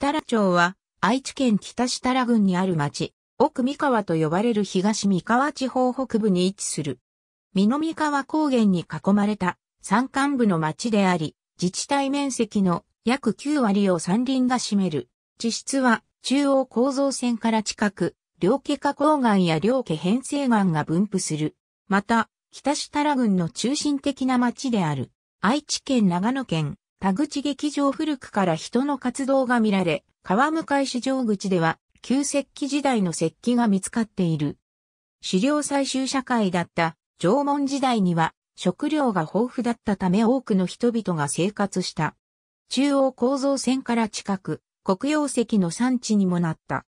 設楽町は、愛知県北設楽郡にある町、奥三河と呼ばれる東三河地方北部に位置する。南河高原に囲まれた山間部の町であり、自治体面積の約9割を山林が占める。地質は中央構造線から近く、両家河崗岩や両家編成岩が分布する。また、北設楽郡の中心的な町である。愛知県長野県、田口劇場古くから人の活動が見られ、川向市場口では旧石器時代の石器が見つかっている。狩猟採集社会だった縄文時代には食料が豊富だったため多くの人々が生活した。中央構造線から近く、黒曜石の産地にもなった。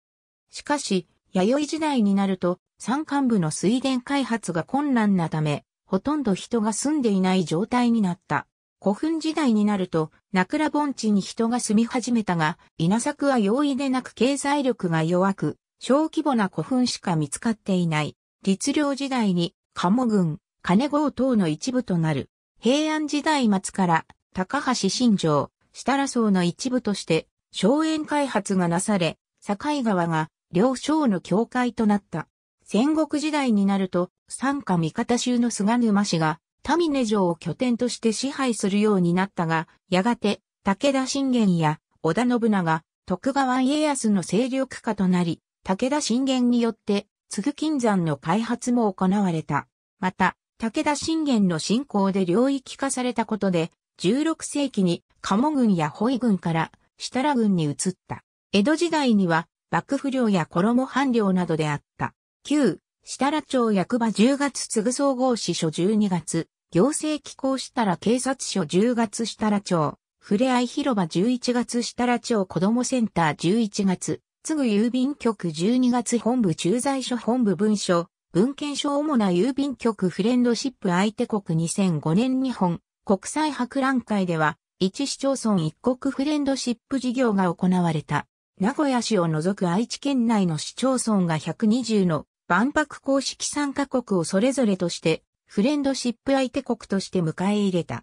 しかし、弥生時代になると山間部の水田開発が困難なため、ほとんど人が住んでいない状態になった。古墳時代になると、桜盆地に人が住み始めたが、稲作は容易でなく経済力が弱く、小規模な古墳しか見つかっていない。律令時代に、鴨群、金郷等の一部となる。平安時代末から、高橋新城、設楽荘の一部として、荘園開発がなされ、境川が、両省の境界となった。戦国時代になると、参加味方衆の菅沼氏が、タミネ城を拠点として支配するようになったが、やがて武田信玄や織田信長、徳川家康の勢力下となり、武田信玄によって、津具金山の開発も行われた。また、武田信玄の信仰で領域化されたことで、16世紀に鴨軍や保育軍から設楽軍に移った。江戸時代には、幕府領や衣藩領などであった。旧設楽町役場10月次ぐ総合支所12月、行政機構設楽警察署10月設楽町、ふれあい広場11月設楽町子どもセンター11月、すぐ郵便局12月本部駐在所本部文書、文献書主な郵便局フレンドシップ相手国2005年日本国際博覧会では、一市町村一国フレンドシップ事業が行われた。名古屋市を除く愛知県内の市町村が120の万博公式参加国をそれぞれとして、フレンドシップ相手国として迎え入れた。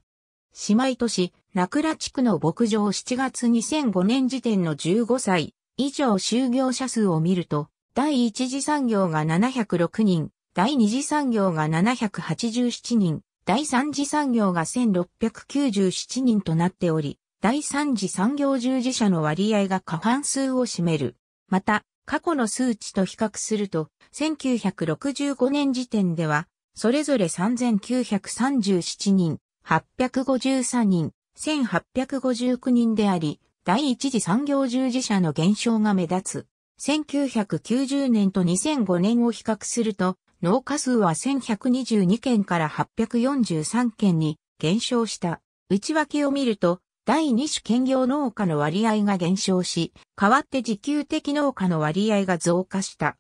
姉妹都市、名倉地区の牧場7月2005年時点の15歳以上就業者数を見ると、第一次産業が706人、第二次産業が787人、第三次産業が1697人となっており、第三次産業従事者の割合が過半数を占める。また、過去の数値と比較すると、1965年時点では、それぞれ3937人、853人、1859人であり、第一次産業従事者の減少が目立つ。1990年と2005年を比較すると、農家数は1122件から843件に減少した。内訳を見ると、第2種兼業農家の割合が減少し、代わって自給的農家の割合が増加した。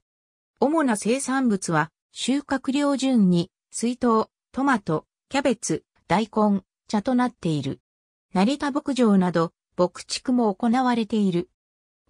主な生産物は、収穫量順に、水筒、トマト、キャベツ、大根、茶となっている。成田牧場など、牧畜も行われている。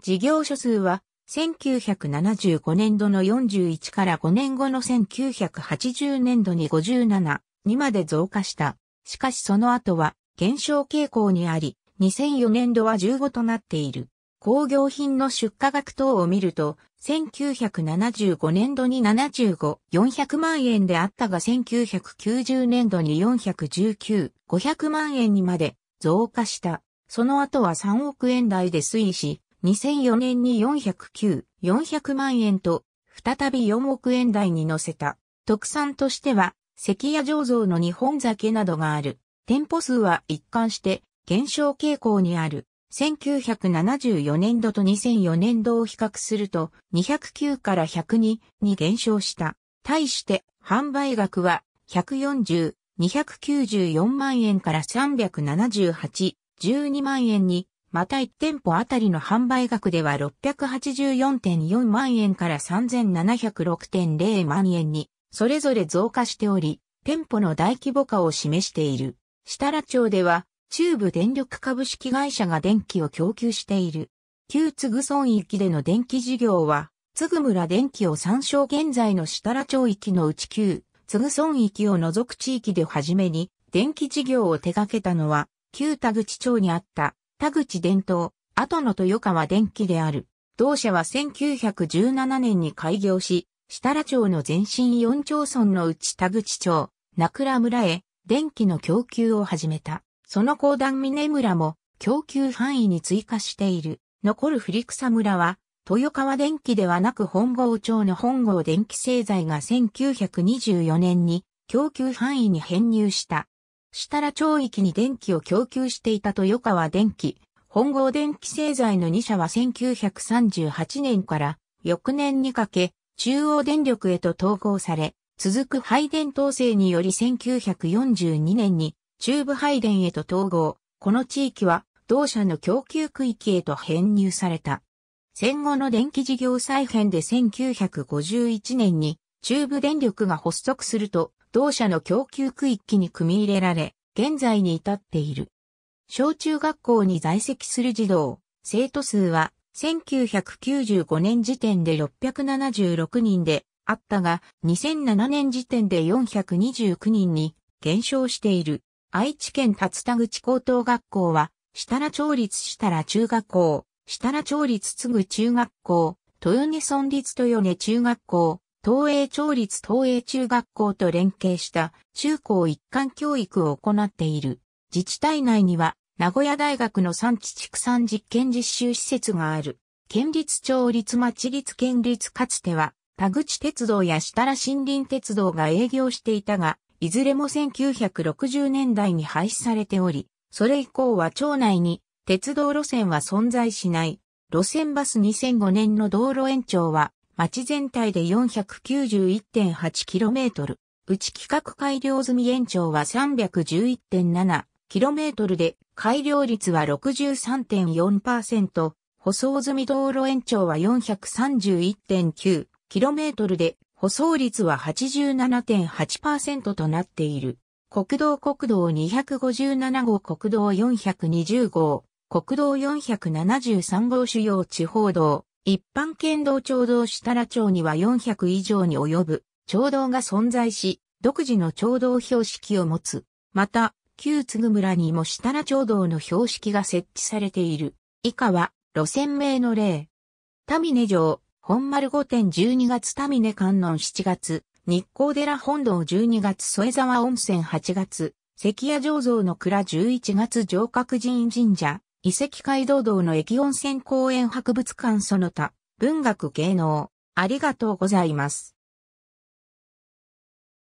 事業所数は、1975年度の41から5年後の1980年度に57にまで増加した。しかしその後は減少傾向にあり、2004年度は15となっている。工業品の出荷額等を見ると、1975年度に75、400万円であったが1990年度に419、500万円にまで増加した。その後は3億円台で推移し、2004年に409、400万円と、再び4億円台に乗せた。特産としては、関屋醸造の日本酒などがある。店舗数は一貫して減少傾向にある。1974年度と2004年度を比較すると209から102に減少した。対して販売額は140、294万円から378、12万円に、また1店舗あたりの販売額では684.4万円から3706.0万円に、それぞれ増加しており、店舗の大規模化を示している。設楽町では、中部電力株式会社が電気を供給している。旧津ぐ村域での電気事業は、津ぐ村電気を参照現在の設楽町域のうち旧、津ぐ村域を除く地域で初めに、電気事業を手掛けたのは、旧田口町にあった、田口伝統、後の豊川電気である。同社は1917年に開業し、設楽町の前身4町村のうち田口町、名倉村へ、電気の供給を始めた。その後段峰村も供給範囲に追加している。残る振草村は、豊川電気ではなく本郷町の本郷電気製材が1924年に供給範囲に編入した。設楽町域に電気を供給していた豊川電気、本郷電気製材の2社は1938年から翌年にかけ中央電力へと統合され、続く配電統制により1942年に中部配電へと統合、この地域は同社の供給区域へと編入された。戦後の電気事業再編で1951年に中部電力が発足すると同社の供給区域に組み入れられ、現在に至っている。小中学校に在籍する児童、生徒数は1995年時点で676人で、あったが、2007年時点で429人に減少している。愛知県立田口高等学校は、設楽町立設楽中学校、設楽町立津具中学校、豊根村立豊根中学校、東映町立東映中学校と連携した中高一貫教育を行っている。自治体内には、名古屋大学の産地畜産実験実習施設がある。県立町立町立県立かつては、田口鉄道や設楽森林鉄道が営業していたが、いずれも1960年代に廃止されており、それ以降は町内に鉄道路線は存在しない。路線バス2005年の道路延長は、町全体で 491.8km。うち企画改良済み延長は 311.7km で、改良率は63.4%、舗装済み道路延長は431.9キロメートルで舗装率は87.8%となっている。国道国道257号国道420号、国道473号主要地方道、一般県道町道設楽町には400以上に及ぶ町道が存在し、独自の町道標識を持つ。また、旧津具村にも設楽町道の標識が設置されている。以下は、路線名の例。タミネ城、本丸御殿12月ミネ観音7月、日光寺本堂12月添沢温泉8月、関谷醸造の蔵11月上角神社、遺跡街道道の駅温泉公園博物館その他、文学芸能、ありがとうございます。